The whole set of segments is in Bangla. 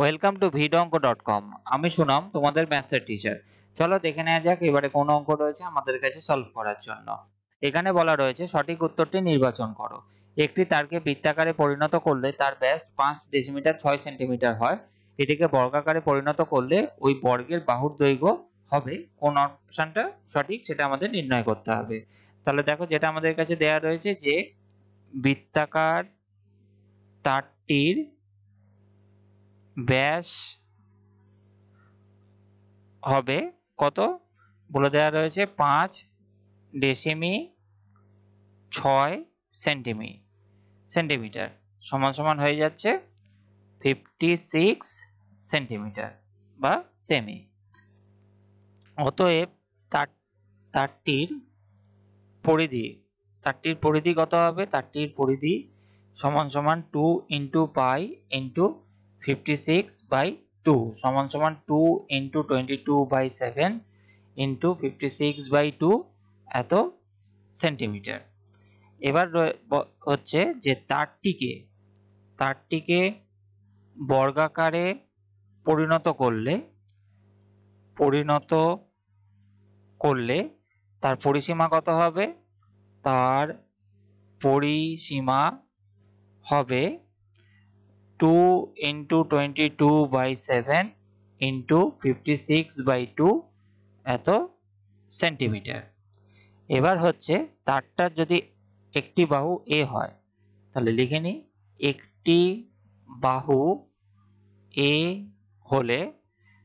welcome to Anko dot com আমি সুনাম তোমাদের ম্যাথসের টিচার চলো দেখে নেওয়া যাক এবারে কোন অঙ্ক রয়েছে আমাদের কাছে সলভ করার জন্য এখানে বলা রয়েছে সঠিক উত্তরটি নির্বাচন করো একটি তারকে বৃত্তাকারে পরিণত করলে তার ব্যাস পাঁচ ডেসিমিটার ছয় সেন্টিমিটার হয় এটিকে বর্গাকারে পরিণত করলে ওই বর্গের বাহুর দৈর্ঘ্য হবে কোন অপশানটা সঠিক সেটা আমাদের নির্ণয় করতে হবে তাহলে দেখো যেটা আমাদের কাছে দেয়া রয়েছে যে বৃত্তাকার তারটির ব্যাস হবে কত বলে দেওয়া রয়েছে পাঁচ ডেসিমি ছয় সেন্টিমি সেন্টিমিটার সমান সমান হয়ে যাচ্ছে ফিফটি সিক্স সেন্টিমিটার বা সেমি অতএব তার তারটির পরিধি তারটির পরিধি কত হবে তারটির পরিধি সমান সমান two into pi into fifty six by two সমান সমান two into twenty two by seven into fifty six by two এত সেন্টিমিটার এবার হচ্ছে যে তারটিকে তারটিকে বর্গাকারে পরিণত করলে পরিণত করলে তার পরিসীমা কত হবে তার পরিসীমা হবে 2 into 22 by 7 into 56 by 2 এত সেন্টিমিটার এবার হচ্ছে তারটার যদি একটি বাহু এ হয় তাহলে লিখে নিই একটি বাহু এ হলে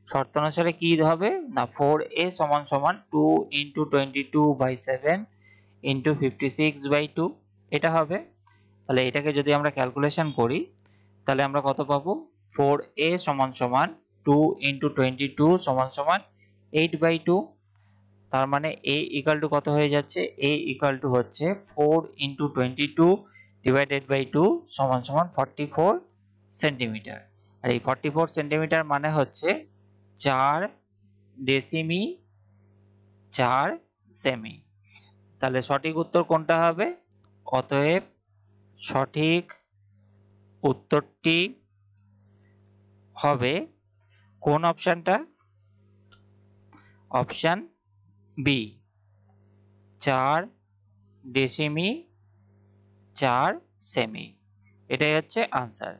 শর্ত অনুসারে কি হবে না ফোর এ সমান সমান two into twenty two by seven into fifty six by two এটা হবে তাহলে এটাকে যদি আমরা ক্যালকুলেশন করি তাহলে আমরা কত পাবো ফোর এ সমান সমান টু ইন্টু টোয়েন্টি টু সমান সমান এইট বাই টু তার মানে এ ইকাল টু কত হয়ে যাচ্ছে এ ইকাল টু হচ্ছে four into twenty two divided by two সমান সমান ফর্টি ফোর সেন্টিমিটার আর এই ফর্টি ফোর সেন্টিমিটার মানে হচ্ছে চার ডেসিমি চার সেমি তাহলে সঠিক উত্তর কোনটা হবে অতএব সঠিক উত্তরটি হবে কোন অপশানটা অপশান বি চার ডেসিমি চার সেমি এটাই হচ্ছে আনসার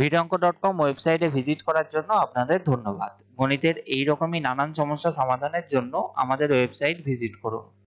ভিডঙ্ক ডট কম ওয়েবসাইটে ভিজিট করার জন্য আপনাদের ধন্যবাদ গণিতের এইরকমই নানান সমস্যা সমাধানের জন্য আমাদের ওয়েবসাইট ভিজিট করুন